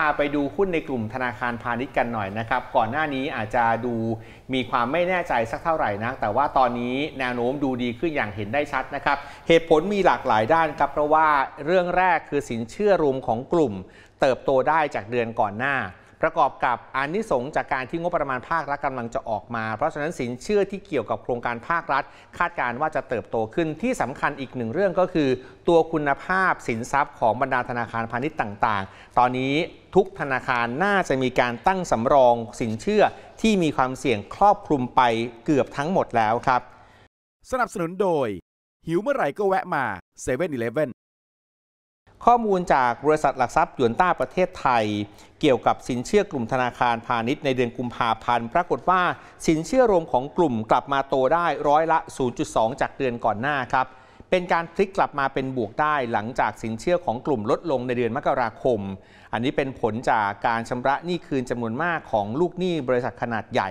พาไปดูหุ้นในกลุ่มธนาคารพาณิชย์กันหน่อยนะครับ ก่อนหน้านี้อาจจะดูมีความไม่แน่ใจสักเท่าไหร่นะ แต่ว่าตอนนี้แนวโน้มดูดีขึ้นอย่างเห็นได้ชัดนะครับ เหตุผลมีหลากหลายด้านครับ เพราะว่าเรื่องแรกคือสินเชื่อรวมของกลุ่ม เติบโตได้จากเดือนก่อนหน้าประกอบกับอานิสงส์จากการที่งบประมาณภาครัฐกำลังจะออกมา เพราะฉะนั้นสินเชื่อที่เกี่ยวกับโครงการภาครัฐ คาดการว่าจะเติบโตขึ้นที่สำคัญอีกหนึ่งเรื่องก็คือ ตัวคุณภาพสินทรัพย์ของบรรดาธนาคารพาณิชย์ต่าง ๆ ตอนนี้ทุกธนาคารน่าจะมีการตั้งสำรองสินเชื่อที่มีความเสี่ยงครอบคลุมไปเกือบทั้งหมดแล้วครับ สนับสนุนโดย หิวเมื่อไหร่ก็แวะมา7 e เ e ่ e อีเเลฟว่นข้อมูลจากบริษัทหลักทรัพย์หยวนต้าประเทศไทย เกี่ยวกับสินเชื่อ กลุ่มธนาคารพาณิชย์ในเดือนกุมภาพันธ์ปรากฏว่า สินเชื่อรวมของกลุ่มกลับมาโตได้ร้อยละ 0.2 จากเดือนก่อนหน้าครับเป็นการพลิกกลับมาเป็นบวกได้หลังจากสินเชื่อของกลุ่มลดลงในเดือนมกราคม อันนี้เป็นผลจากการชำระหนี้คืนจำนวนมากของลูกหนี้บริษัทขนาดใหญ่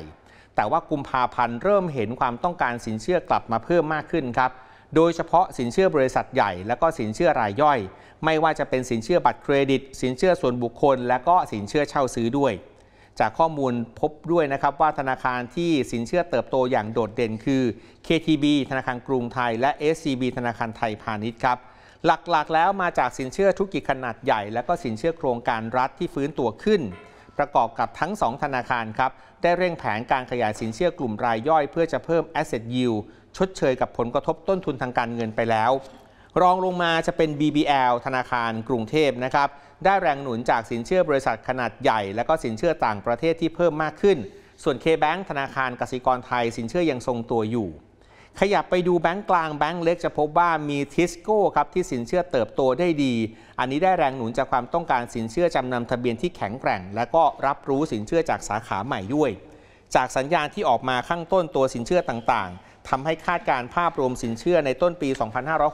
แต่ว่ากุมภาพันธ์เริ่มเห็นความต้องการสินเชื่อกลับมาเพิ่มมากขึ้นครับโดยเฉพาะสินเชื่อบริษัทใหญ่และก็สินเชื่อรายย่อย ไม่ว่าจะเป็นสินเชื่อบัตรเครดิต สินเชื่อส่วนบุคคล และก็สินเชื่อเช่าซื้อด้วย จากข้อมูลพบด้วยนะครับว่าธนาคารที่สินเชื่อเติบโตอย่างโดดเด่นคือ KTB ธนาคารกรุงไทยและ SCB ธนาคารไทยพาณิชย์ครับหลักๆแล้วมาจากสินเชื่อธุรกิจขนาดใหญ่ และก็สินเชื่อโครงการรัฐที่ฟื้นตัวขึ้นประกอบกับทั้ง 2 ธนาคารครับ ได้เร่งแผนการขยายสินเชื่อกลุ่มรายย่อย เพื่อจะเพิ่ม Asset Yield ชดเชยกับผลกระทบต้นทุนทางการเงินไปแล้ว รองลงมาจะเป็น BBL ธนาคาร กรุงเทพนะครับ ได้แรงหนุนจากสินเชื่อบริษัทขนาดใหญ่ และก็สินเชื่อต่างประเทศที่เพิ่มมากขึ้น ส่วน KBank ธนาคารกสิกรไทย สินเชื่อยังทรงตัวอยู่ขยับไปดูแบงก์กลางแบงก์เล็กจะพบว่ามีทิสโก้ครับ ที่สินเชื่อเติบโตได้ดี อันนี้ได้แรงหนุนจากความต้องการสินเชื่อจำนำทะเบียนที่แข็งแกร่ง และก็รับรู้สินเชื่อจากสาขาใหม่ด้วย จากสัญญาณที่ออกมาข้างต้นตัวสินเชื่อต่างๆทำให้คาดการภาพรวมสินเชื่อในต้นปี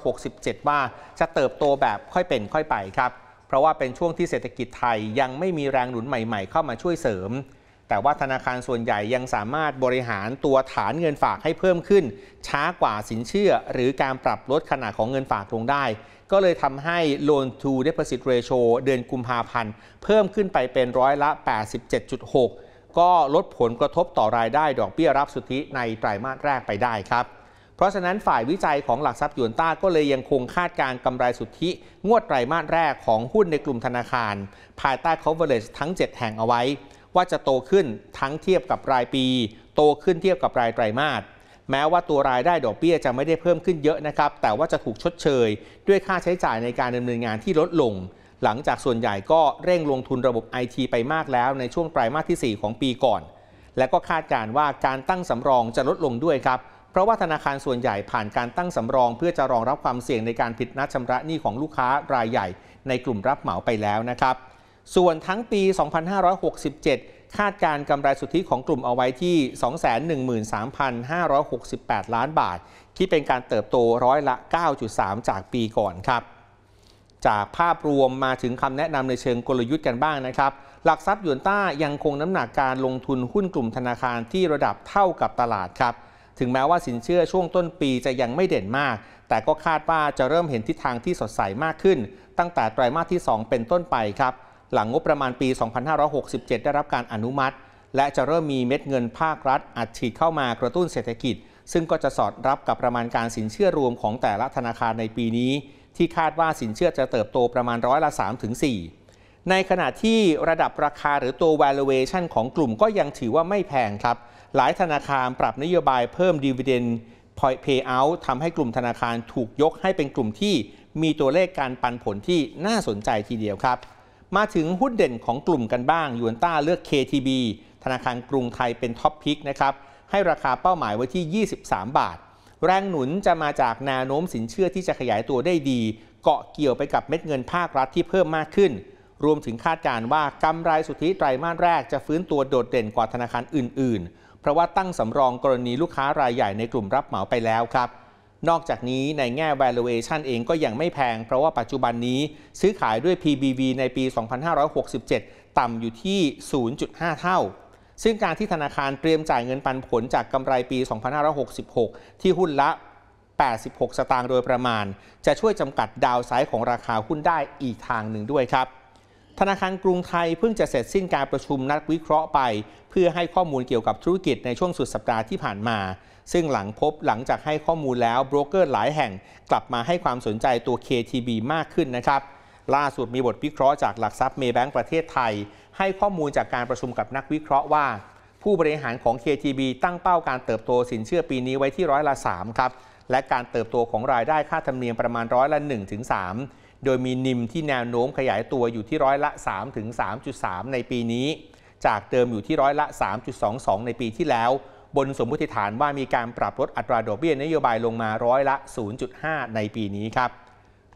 2567 ว่าจะเติบโตแบบค่อยเป็นค่อยไปครับเพราะว่าเป็นช่วงที่เศรษฐกิจไทยยังไม่มีแรงหนุนใหม่ๆเข้ามาช่วยเสริมแต่ว่าธนาคารส่วนใหญ่ยังสามารถบริหารตัวฐานเงินฝากให้เพิ่มขึ้น ช้ากว่าสินเชื่อหรือการปรับลดขนาดของเงินฝากลงได้ ก็เลยทำให้ loan to deposit ratio เดือนกุมภาพันธ์ เพิ่มขึ้นไปเป็นร้อยละ 87.6 ก็ลดผลกระทบต่อรายได้ดอกเบี้ยรับสุทธิในไตรามาสแรกไปได้ครับ เพราะฉะนั้นฝ่ายวิจัยของหลักทรัพย์ยวนต้าก็เลยยังคงคาดการกำไรสุทธิ งวดไตรมาสแรกของหุ้นในกลุ่มธนาคาร ภายใต้ coverage ทั้ง 7 แห่งเอาไว้ว่าจะโตขึ้นทั้งเทียบกับรายปี โตขึ้นเทียบกับรายไตรมาสแม้ว่าตัวรายได้ดอกเบี้ยจะไม่ได้เพิ่มขึ้นเยอะนะครับ แต่ว่าจะถูกชดเชย ด้วยค่าใช้จ่ายในการดำเนินงานที่ลดลง หลังจากส่วนใหญ่ก็เร่งลงทุนระบบไอทีไปมากแล้ว ในช่วงไตรมาสที่ 4 ของปีก่อน และก็คาดการว่าการตั้งสำรองจะลดลงด้วยครับเพราะว่าธนาคารส่วนใหญ่ผ่านการตั้งสำรองเพื่อจะรองรับความเสี่ยงในการผิดนัดชำระหนี้ของลูกค้ารายใหญ่ ในกลุ่มรับเหมาไปแล้วนะครับส่วนทั้งปี 2567 คาดการกำไรสุทธิของกลุ่มเอาไว้ที่ 213,568 ล้านบาท ที่เป็นการเติบโตร้อยละ 9.3 จากปีก่อนครับ จากภาพรวมมาถึงคำแนะนำในเชิงกลยุทธ์กันบ้างนะครับ หลักทรัพย์ยวนต้ายังคงน้ำหนักการลงทุนหุ้นกลุ่มธนาคารที่ระดับเท่ากับตลาดครับ ถึงแม้ว่าสินเชื่อช่วงต้นปีจะยังไม่เด่นมาก แต่ก็คาดว่าจะเริ่มเห็นทิศทางที่สดใสมากขึ้น ตั้งแต่ไตรมาสที่ 2 เป็นต้นไปครับหลังงบประมาณปี 2567 ได้รับการอนุมัติ และจะเริ่มมีเม็ดเงินภาครัฐอัดฉีดเข้ามากระตุ้นเศรษฐกิจ ซึ่งก็จะสอดรับกับประมาณการสินเชื่อรวมของแต่ละธนาคารในปีนี้ ที่คาดว่าสินเชื่อจะเติบโตประมาณร้อยละ3-4 ในขณะที่ระดับราคาหรือตัว valuation ของกลุ่มก็ยังถือว่าไม่แพงครับ หลายธนาคารปรับนโยบายเพิ่ม dividend payout ทำให้กลุ่มธนาคารถูกยกให้เป็นกลุ่มที่ มีตัวเลขการปันผลที่น่าสนใจทีเดียวครับมาถึงหุ้นเด่นของกลุ่มกันบ้างยูวนต้าเลือก KTB ธนาคารกรุงไทยเป็นท็อปพิกนะครับ ให้ราคาเป้าหมายไว้ที่ 23 บาท แรงหนุนจะมาจากแนวโน้มสินเชื่อที่จะขยายตัวได้ดี เกาะเกี่ยวไปกับเม็ดเงินภาครัฐที่เพิ่มมากขึ้น รวมถึงคาดการว่ากำไรสุทธิไตรมาสแรกจะฟื้นตัวโดดเด่นกว่าธนาคารอื่นๆ เพราะว่าตั้งสำรองกรณีลูกค้ารายใหญ่ในกลุ่มรับเหมาไปแล้วครับนอกจากนี้ในแง่ valuation เองก็ยังไม่แพงเพราะว่าปัจจุบันนี้ซื้อขายด้วย PBV ในปี 2567 ต่ำอยู่ที่ 0.5 เท่า ซึ่งการที่ธนาคารเตรียมจ่ายเงินปันผลจากกำไรปี 2566 ที่หุ้นละ 86 สตางค์โดยประมาณ จะช่วยจำกัดดาวไซด์ของราคาหุ้นได้อีกทางหนึ่งด้วยครับ ธนาคารกรุงไทยเพิ่งจะเสร็จสิ้นการประชุมนัดวิเคราะห์ไป เพื่อให้ข้อมูลเกี่ยวกับธุรกิจในช่วงสุดสัปดาห์ที่ผ่านมาซึ่งหลังพบหลังจากให้ข้อมูลแล้ว โบรกเกอร์หลายแห่งกลับมาให้ความสนใจตัว KTB มากขึ้นนะครับ ล่าสุดมีบทวิเคราะห์จากหลักทรัพย์เมแบงก์ประเทศไทย ให้ข้อมูลจากการประชุมกับนักวิเคราะห์ว่า ผู้บริหารของ KTB ตั้งเป้าการเติบโตสินเชื่อปีนี้ไว้ที่ร้อยละ 3 ครับ และการเติบโตของรายได้ค่าธรรมเนียมประมาณร้อยละ 1-3 โดยมีนิมที่แนวโน้มขยายตัวอยู่ที่ร้อยละ 3-3.3 ในปีนี้ จากเดิมอยู่ที่ร้อยละ 3.22 ในปีที่แล้วบนสมมติฐานว่ามีการปรับลดอัตราดอกเบี้ยนโยบายลงมาร้อยละ 0.5 ในปีนี้ครับ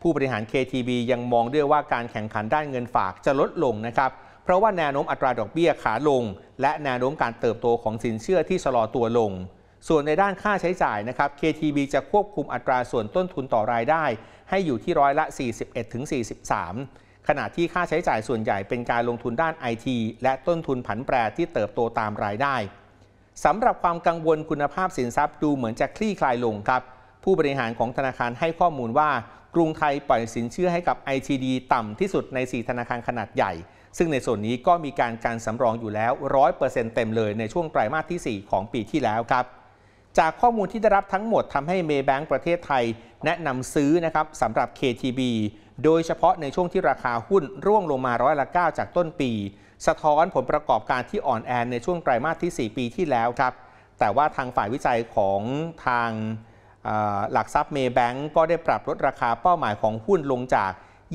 ผู้บริหาร KTB ยังมองด้วยว่าการแข่งขันด้านเงินฝากจะลดลงนะครับ เพราะว่าแนวโน้มอัตราดอกเบี้ยขาลง และแนวโน้มการเติบโตของสินเชื่อที่ชะลอตัวลง ส่วนในด้านค่าใช้จ่ายนะครับ KTB จะควบคุมอัตราส่วนต้นทุนต่อรายได้ ให้อยู่ที่ร้อยละ 41-43 ขณะที่ค่าใช้จ่ายส่วนใหญ่เป็นการลงทุนด้านไอทีและต้นทุนผันแปรที่เติบโตตามรายได้สำหรับความกังวลคุณภาพสินทรัพย์ดูเหมือนจะคลี่คลายลงครับ ผู้บริหารของธนาคารให้ข้อมูลว่า กรุงไทยปล่อยสินเชื่อให้กับ ITD ต่ำที่สุดใน 4 ธนาคารขนาดใหญ่ ซึ่งในส่วนนี้ก็มีการการสำรองอยู่แล้ว 100%เต็มเลยในช่วงไตรมาสที่ 4 ของปีที่แล้วครับ จากข้อมูลที่ได้รับทั้งหมดทำให้เมย์แบงก์ประเทศไทยแนะนำซื้อนะครับสำหรับ KTB โดยเฉพาะในช่วงที่ราคาหุ้น ร่วงลงมาร้อยละ 9 จากต้นปีสะท้อนผลประกอบการที่อ่อนแอในช่วงไตรมาสที่ 4 ปีที่แล้วครับ แต่ว่าทางฝ่ายวิจัยของทางหลักทรัพย์เมย์แบงก์ก็ได้ปรับลดราคาเป้าหมายของหุ้นลงจาก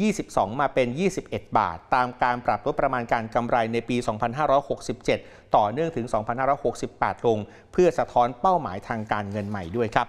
22 มาเป็น 21 บาท ตามการปรับลดประมาณการกำไรในปี 2567 ต่อเนื่องถึง 2568 ลง เพื่อสะท้อนเป้าหมายทางการเงินใหม่ด้วยครับ